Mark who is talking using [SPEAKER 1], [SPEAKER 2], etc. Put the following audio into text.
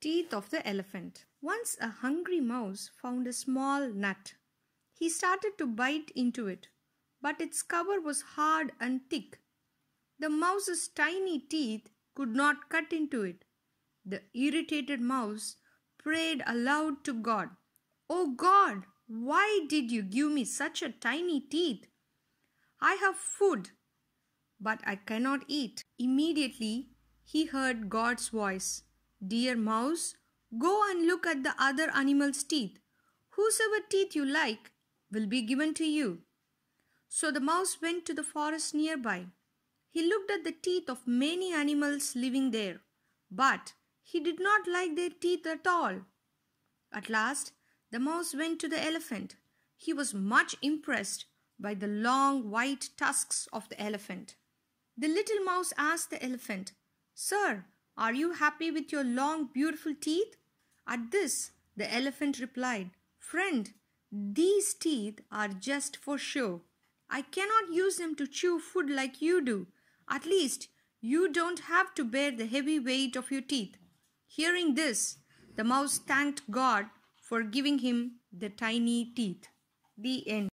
[SPEAKER 1] teeth of the elephant. Once a hungry mouse found a small nut. He started to bite into it, but its cover was hard and thick. The mouse's tiny teeth could not cut into it. The irritated mouse prayed aloud to God, Oh God, why did you give me such a tiny teeth? I have food, but I cannot eat. Immediately he heard God's voice. Dear mouse, go and look at the other animal's teeth. Whosoever teeth you like will be given to you. So the mouse went to the forest nearby. He looked at the teeth of many animals living there, but he did not like their teeth at all. At last, the mouse went to the elephant. He was much impressed by the long white tusks of the elephant. The little mouse asked the elephant, Sir, are you happy with your long, beautiful teeth? At this, the elephant replied, Friend, these teeth are just for show. I cannot use them to chew food like you do. At least, you don't have to bear the heavy weight of your teeth. Hearing this, the mouse thanked God for giving him the tiny teeth. The end.